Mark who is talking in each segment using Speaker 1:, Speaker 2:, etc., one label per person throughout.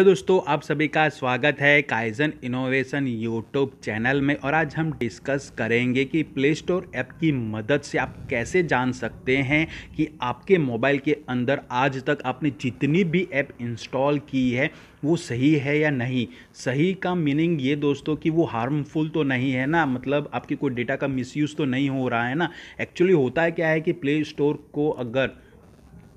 Speaker 1: hello दोस्तों आप सभी का स्वागत है काइजन इनोवेशन यूट्यूब चैनल में और आज हम डिस्कस करेंगे कि प्ले स्टोर ऐप की मदद से आप कैसे जान सकते हैं कि आपके मोबाइल के अंदर आज तक आपने जितनी भी ऐप इंस्टॉल की है वो सही है या नहीं सही का मीनिंग ये दोस्तों कि वो हार्मफुल तो नहीं है ना मतलब आपके कोई डेटा का मिसयूज़ तो नहीं हो रहा है ना एक्चुअली होता है क्या है कि प्ले स्टोर को अगर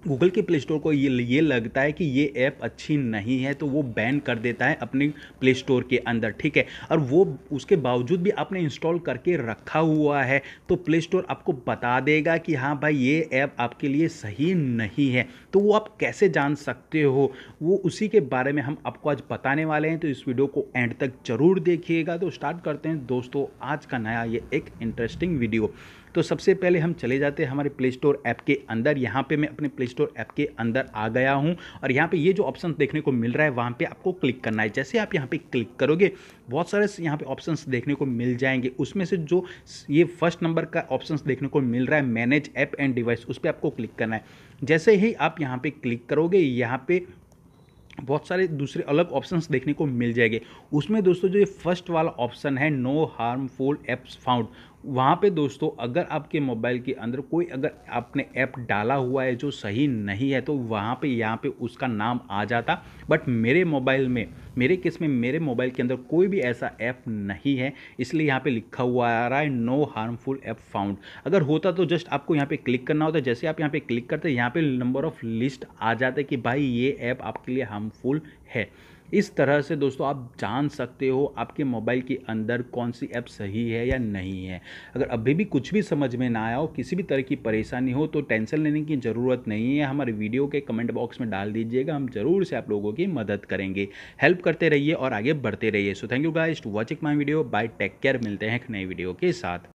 Speaker 1: गूगल के प्ले स्टोर को ये ये लगता है कि ये ऐप अच्छी नहीं है तो वो बैन कर देता है अपने प्ले स्टोर के अंदर ठीक है और वो उसके बावजूद भी आपने इंस्टॉल करके रखा हुआ है तो प्ले स्टोर आपको बता देगा कि हाँ भाई ये ऐप आपके लिए सही नहीं है तो वो आप कैसे जान सकते हो वो उसी के बारे में हम आपको आज बताने वाले हैं तो इस वीडियो को एंड तक ज़रूर देखिएगा तो स्टार्ट करते हैं दोस्तों आज का नया ये एक इंटरेस्टिंग वीडियो तो सबसे पहले हम चले जाते हैं हमारे प्ले स्टोर ऐप के अंदर यहाँ पे मैं अपने प्ले स्टोर ऐप के अंदर आ गया हूँ और यहाँ पे ये जो ऑप्शन देखने को मिल रहा है वहाँ पे आपको क्लिक करना है जैसे आप यहाँ पे क्लिक करोगे बहुत सारे यहाँ पे ऑप्शन देखने को मिल जाएंगे उसमें से जो ये फर्स्ट नंबर का ऑप्शन देखने को मिल रहा है मैनेज ऐप एंड डिवाइस उस पर आपको क्लिक करना है जैसे ही आप यहाँ पर क्लिक करोगे यहाँ पर बहुत सारे दूसरे अलग ऑप्शंस देखने को मिल जाएंगे उसमें दोस्तों जो ये फर्स्ट वाला ऑप्शन है नो हार्मफुल एप्स फाउंड वहाँ पे दोस्तों अगर आपके मोबाइल के अंदर कोई अगर आपने ऐप डाला हुआ है जो सही नहीं है तो वहाँ पे यहाँ पे उसका नाम आ जाता बट मेरे मोबाइल में मेरे केस में मेरे मोबाइल के अंदर कोई भी ऐसा ऐप नहीं है इसलिए यहाँ पे लिखा हुआ आ रहा है नो हार्मफुल ऐप फाउंड अगर होता तो जस्ट आपको यहाँ पे क्लिक करना होता जैसे आप यहाँ पे क्लिक करते यहाँ पे नंबर ऑफ लिस्ट आ जाते कि भाई ये ऐप आपके लिए हार्मफुल है इस तरह से दोस्तों आप जान सकते हो आपके मोबाइल के अंदर कौन सी ऐप सही है या नहीं है अगर अभी भी कुछ भी समझ में ना आया हो किसी भी तरह की परेशानी हो तो टेंशन लेने की ज़रूरत नहीं है हमारे वीडियो के कमेंट बॉक्स में डाल दीजिएगा हम ज़रूर से आप लोगों की मदद करेंगे हेल्प करते रहिए और आगे बढ़ते रहिए so thank you guys to watching my video bye take care मिलते हैं एक नई वीडियो के साथ